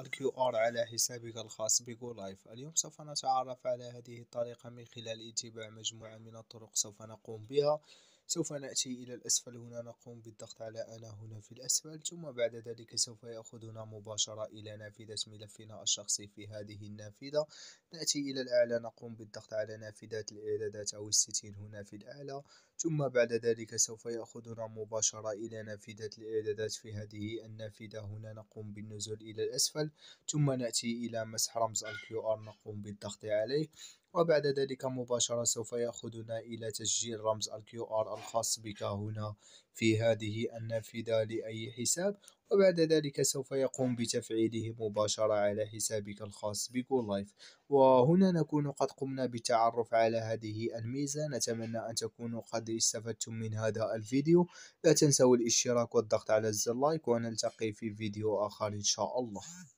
الكيو ار على حسابك الخاص بجو لايف اليوم سوف نتعرف على هذه الطريقة من خلال اتباع مجموعة من الطرق سوف نقوم بها سوف نأتي إلى الأسفل هنا نقوم بالضغط على أنا هنا في الأسفل ثم بعد ذلك سوف يأخذنا مباشرة إلى نافذة ملفنا الشخصي في هذه النافذة نأتي إلى الأعلى نقوم بالضغط على نافذة الإعدادات أو الستين هنا في الأعلى ثم بعد ذلك سوف يأخذنا مباشرة إلى نافذة الإعدادات في هذه النافذة هنا نقوم بالنزول إلى الأسفل ثم نأتي إلى مسح رمز الكيو آر نقوم بالضغط عليه وبعد ذلك مباشرة سوف يأخذنا إلى تسجيل رمز آر الخاص بك هنا في هذه النافذة لأي حساب وبعد ذلك سوف يقوم بتفعيله مباشرة على حسابك الخاص بجو لايف وهنا نكون قد قمنا بالتعرف على هذه الميزة نتمنى أن تكونوا قد استفدتم من هذا الفيديو لا تنسوا الاشتراك والضغط على زر لايك ونلتقي في فيديو آخر إن شاء الله